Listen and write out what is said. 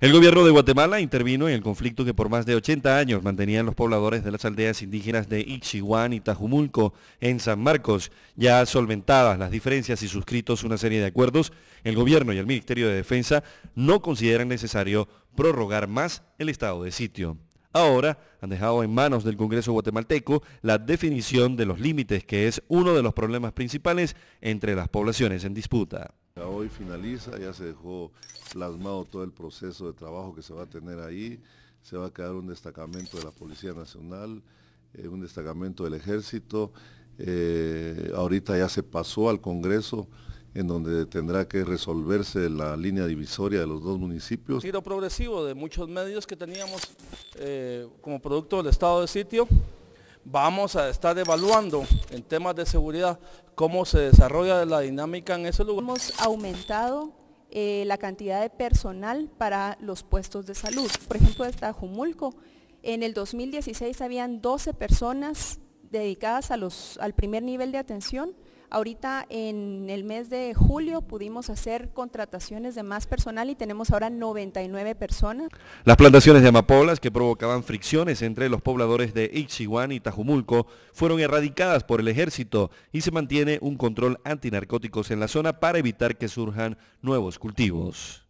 El gobierno de Guatemala intervino en el conflicto que por más de 80 años mantenían los pobladores de las aldeas indígenas de Ichiguán y Tajumulco en San Marcos. Ya solventadas las diferencias y suscritos una serie de acuerdos, el gobierno y el Ministerio de Defensa no consideran necesario prorrogar más el estado de sitio. Ahora han dejado en manos del Congreso guatemalteco la definición de los límites, que es uno de los problemas principales entre las poblaciones en disputa hoy finaliza, ya se dejó plasmado todo el proceso de trabajo que se va a tener ahí, se va a quedar un destacamento de la Policía Nacional, eh, un destacamento del Ejército, eh, ahorita ya se pasó al Congreso en donde tendrá que resolverse la línea divisoria de los dos municipios. progresivo de muchos medios que teníamos eh, como producto del estado de sitio, vamos a estar evaluando en temas de seguridad cómo se desarrolla la dinámica en ese lugar. Hemos aumentado eh, la cantidad de personal para los puestos de salud. Por ejemplo, en Jumulco en el 2016 habían 12 personas dedicadas al primer nivel de atención, Ahorita en el mes de julio pudimos hacer contrataciones de más personal y tenemos ahora 99 personas. Las plantaciones de amapolas que provocaban fricciones entre los pobladores de Ichiguán y Tajumulco fueron erradicadas por el ejército y se mantiene un control antinarcóticos en la zona para evitar que surjan nuevos cultivos.